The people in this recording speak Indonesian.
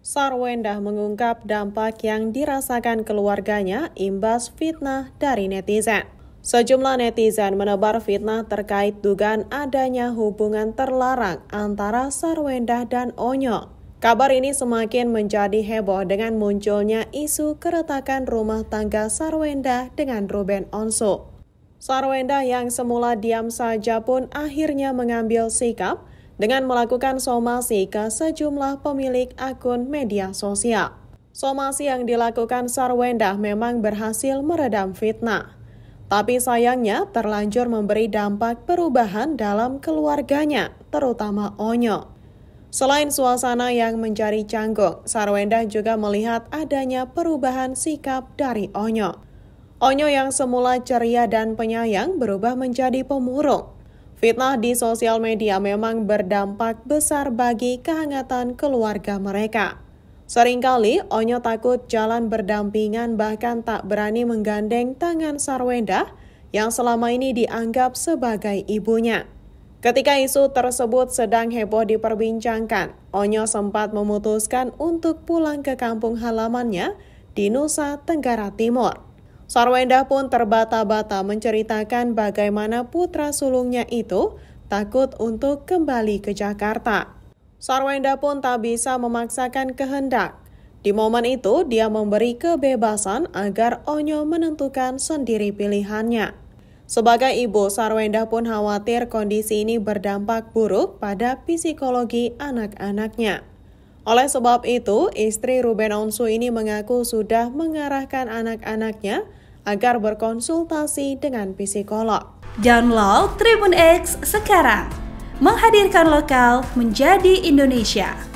Sarwendah mengungkap dampak yang dirasakan keluarganya imbas fitnah dari netizen. Sejumlah netizen menebar fitnah terkait dugaan adanya hubungan terlarang antara Sarwendah dan Onyo. Kabar ini semakin menjadi heboh dengan munculnya isu keretakan rumah tangga Sarwendah dengan Ruben Onsu. Sarwendah yang semula diam saja pun akhirnya mengambil sikap dengan melakukan somasi ke sejumlah pemilik akun media sosial. Somasi yang dilakukan Sarwendah memang berhasil meredam fitnah. Tapi sayangnya terlanjur memberi dampak perubahan dalam keluarganya, terutama Onyo. Selain suasana yang mencari canggung, Sarwendah juga melihat adanya perubahan sikap dari Onyo. Onyo yang semula ceria dan penyayang berubah menjadi pemurung. Fitnah di sosial media memang berdampak besar bagi kehangatan keluarga mereka. Seringkali Onyo takut jalan berdampingan bahkan tak berani menggandeng tangan Sarwenda yang selama ini dianggap sebagai ibunya. Ketika isu tersebut sedang heboh diperbincangkan, Onyo sempat memutuskan untuk pulang ke kampung halamannya di Nusa Tenggara Timur. Sarwendah pun terbata-bata menceritakan bagaimana putra sulungnya itu takut untuk kembali ke Jakarta. Sarwendah pun tak bisa memaksakan kehendak. Di momen itu, dia memberi kebebasan agar Onyo menentukan sendiri pilihannya. Sebagai ibu, Sarwendah pun khawatir kondisi ini berdampak buruk pada psikologi anak-anaknya. Oleh sebab itu, istri Ruben Onsu ini mengaku sudah mengarahkan anak-anaknya agar berkonsultasi dengan psikolog. Download Tribun X sekarang, menghadirkan lokal menjadi Indonesia.